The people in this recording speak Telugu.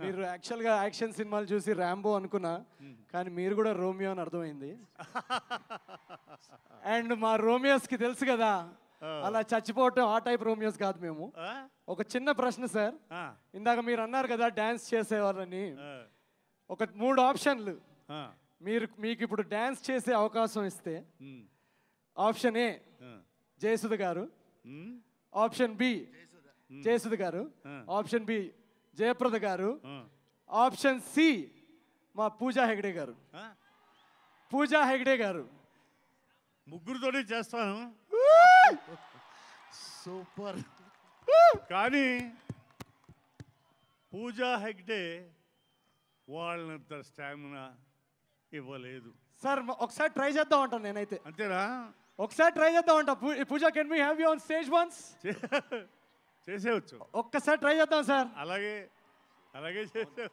మీరు యాక్చువల్గా యాక్షన్ సినిమాలు చూసి ర్యాంబో అనుకున్నా hmm. కానీ మీరు కూడా రోమియో అని అర్థమైంది అండ్ మా రోమియోస్కి తెలుసు కదా oh. అలా చచ్చిపోవటం ఆ టైప్ రోమియోస్ కాదు మేము ఒక చిన్న ప్రశ్న సార్ ఇందాక మీరు అన్నారు కదా డ్యాన్స్ చేసేవాళ్ళని oh. ఒక మూడు ఆప్షన్లు మీరు మీకు ఇప్పుడు డ్యాన్స్ చేసే అవకాశం ఇస్తే ఆప్షన్ hmm. ఏ జయసుధ గారు ఆప్షన్ hmm. బి జయసుధ గారు ఆప్షన్ బి జయప్రద గారు ఆప్షన్ సి మా పూజా హెగ్డే గారు పూజా హెగ్డే గారు ముగ్గురుతోనే చేస్తాను సూపర్ కానీ పూజా హెగ్డే వాళ్ళంత స్టామినా ఇవ్వలేదు సార్ ఒకసారి ట్రై చేద్దాం అంటాను నేనైతే అంతేనా ఒకసారి ట్రై చేద్దాం అంట Pooja can me have you on stage once చేసేచ్చు ఒక్కసారి ట్రై చేస్తా సర్ అలాగే అలాగే చేసేచ్చు